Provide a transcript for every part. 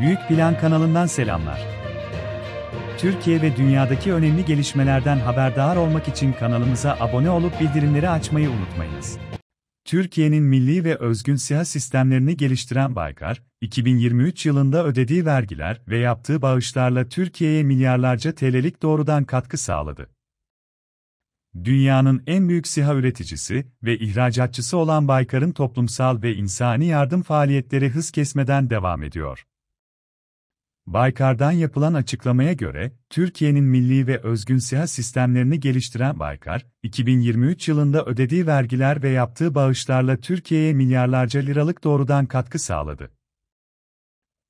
Büyük Plan kanalından selamlar. Türkiye ve dünyadaki önemli gelişmelerden haberdar olmak için kanalımıza abone olup bildirimleri açmayı unutmayınız. Türkiye'nin milli ve özgün siyah sistemlerini geliştiren Baykar, 2023 yılında ödediği vergiler ve yaptığı bağışlarla Türkiye'ye milyarlarca TL'lik doğrudan katkı sağladı. Dünyanın en büyük siha üreticisi ve ihracatçısı olan Baykar'ın toplumsal ve insani yardım faaliyetleri hız kesmeden devam ediyor. Baykar'dan yapılan açıklamaya göre, Türkiye'nin milli ve özgün siyah sistemlerini geliştiren Baykar, 2023 yılında ödediği vergiler ve yaptığı bağışlarla Türkiye'ye milyarlarca liralık doğrudan katkı sağladı.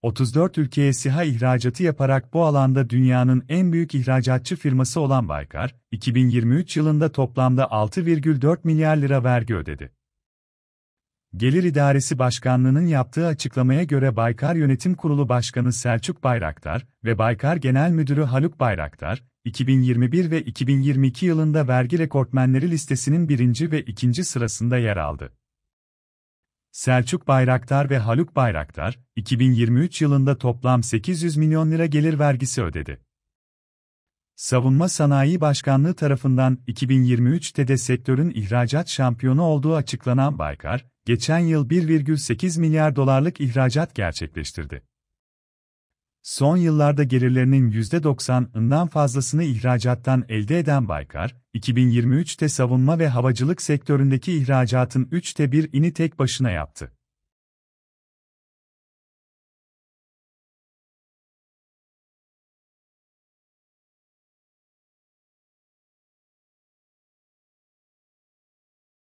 34 ülkeye SİHA ihracatı yaparak bu alanda dünyanın en büyük ihracatçı firması olan Baykar, 2023 yılında toplamda 6,4 milyar lira vergi ödedi. Gelir İdaresi Başkanlığı'nın yaptığı açıklamaya göre Baykar Yönetim Kurulu Başkanı Selçuk Bayraktar ve Baykar Genel Müdürü Haluk Bayraktar, 2021 ve 2022 yılında vergi rekortmenleri listesinin birinci ve ikinci sırasında yer aldı. Selçuk Bayraktar ve Haluk Bayraktar, 2023 yılında toplam 800 milyon lira gelir vergisi ödedi. Savunma Sanayi Başkanlığı tarafından 2023'te de sektörün ihracat şampiyonu olduğu açıklanan Baykar, geçen yıl 1,8 milyar dolarlık ihracat gerçekleştirdi. Son yıllarda gelirlerinin %90'ından fazlasını ihracattan elde eden Baykar, 2023'te savunma ve havacılık sektöründeki ihracatın 3'te 1'ini tek başına yaptı.